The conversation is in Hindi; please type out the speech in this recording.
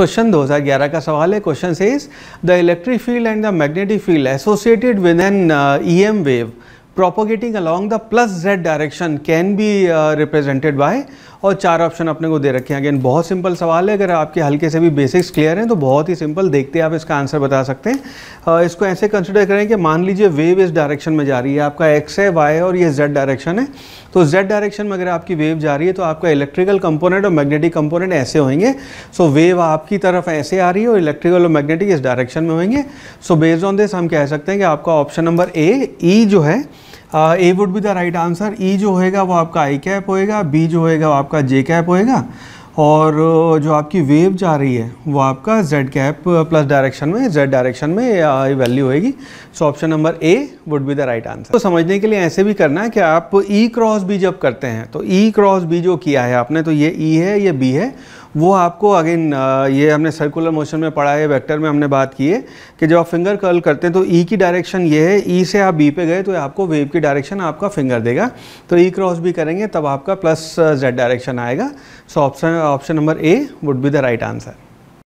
क्वेश्चन 2011 का सवाल है क्वेश्चन से is the electric field and the magnetic field associated with an E M wave propagating along the plus Z direction can be represented by और चार ऑप्शन अपने को दे रखे हैं अगेन बहुत सिंपल सवाल है अगर आपके हल्के से भी बेसिक्स क्लियर हैं तो बहुत ही सिंपल देखते हैं आप इसका आंसर बता सकते हैं इसको ऐसे कंसिडर करें कि मान लीजिए वेव इस डायरेक्शन में जा रही है आपका एक्स है वाई और ये जेड डायरेक्शन है तो जेड डायरेक्शन में अगर आपकी वेव जा रही है तो आपका इलेक्ट्रिकल कंपोनेंट और मैग्नेटिक कंपोनेंट ऐसे होंगे सो वेव आपकी तरफ ऐसे आ रही है और इलेक्ट्रिकल और मैग्नेटिक इस डायरेक्शन में होंगे सो बेस्ड ऑन दिस हम कह सकते हैं कि आपका ऑप्शन नंबर ए ई जो है A would be the right answer E जो होएगा वो आपका आई कैप होएगा बी जो होएगा वो आपका जे कैप होएगा और uh, जो आपकी वेव जा रही है वो आपका जेड कैप प्लस डायरेक्शन में जेड डायरेक्शन में uh, ये वैल्यू होएगी so option number A would be the right answer तो समझने के लिए ऐसे भी करना है कि आप ई क्रॉस बी जब करते हैं तो ई क्रॉस बी जो किया है आपने तो ये ई e है ये बी है वो आपको अगेन ये हमने सर्कुलर मोशन में पढ़ा है वेक्टर में हमने बात की है कि जब आप फिंगर कर्ल करते हैं तो ई e की डायरेक्शन ये है ई e से आप बी पे गए तो आपको वेव की डायरेक्शन आपका फिंगर देगा तो ई e क्रॉस भी करेंगे तब आपका प्लस जेड डायरेक्शन आएगा so option option number A would be the right answer